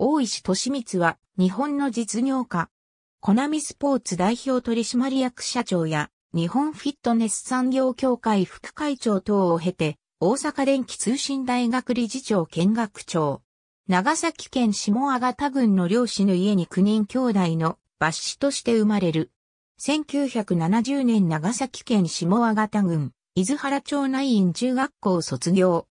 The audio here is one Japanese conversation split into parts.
大石敏光は日本の実業家。コナミスポーツ代表取締役社長や日本フィットネス産業協会副会長等を経て大阪電気通信大学理事長見学長。長崎県下阿賀田郡の漁師の家に9人兄弟の抜子として生まれる。1970年長崎県下阿賀田郡、伊豆原町内院中学校卒業。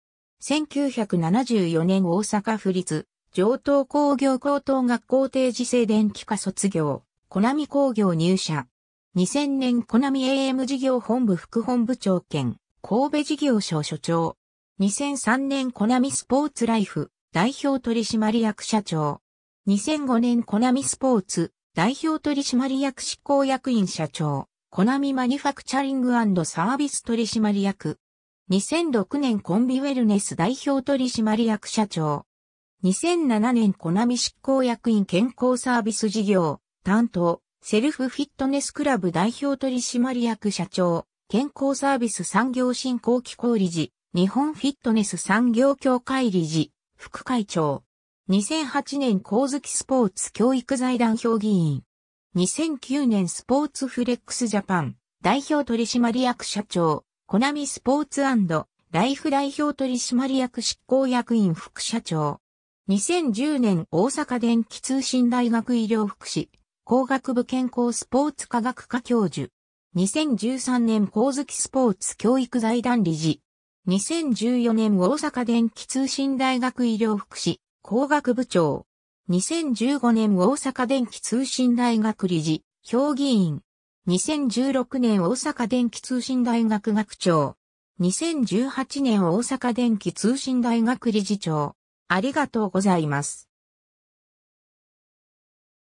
1974年大阪府立上等工業高等学校定時制電気科卒業、コナミ工業入社。2000年コナミ AM 事業本部副本部長兼、神戸事業所所長。2003年コナミスポーツライフ、代表取締役社長。2005年コナミスポーツ、代表取締役執行役員社長。コナミマニファクチャリングサービス取締役。2006年コンビウェルネス代表取締役社長。2007年コナミ執行役員健康サービス事業担当セルフフィットネスクラブ代表取締役社長健康サービス産業振興機構理事日本フィットネス産業協会理事副会長2008年光月スポーツ教育財団評議員2009年スポーツフレックスジャパン代表取締役社長コナミスポーツライフ代表取締役執行役員副社長2010年大阪電気通信大学医療福祉、工学部健康スポーツ科学科教授。2013年光月スポーツ教育財団理事。2014年大阪電気通信大学医療福祉、工学部長。2015年大阪電気通信大学理事、評議員。2016年大阪電気通信大学学長。2018年大阪電気通信大学理事長。ありがとうございます。